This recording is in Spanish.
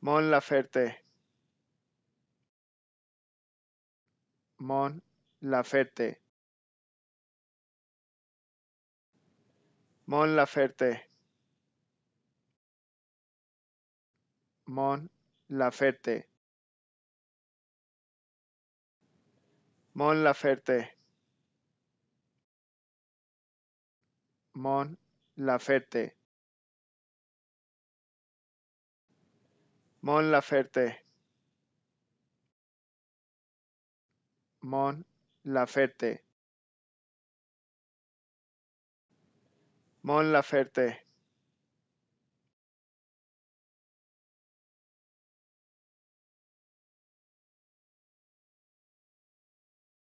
Mon Laferte. Mon Laferte. Mon Laferte. Mon Laferte. Mon Laferte. Mon Laferte. Mon Laferte. Mon Laferte. Mon Laferte.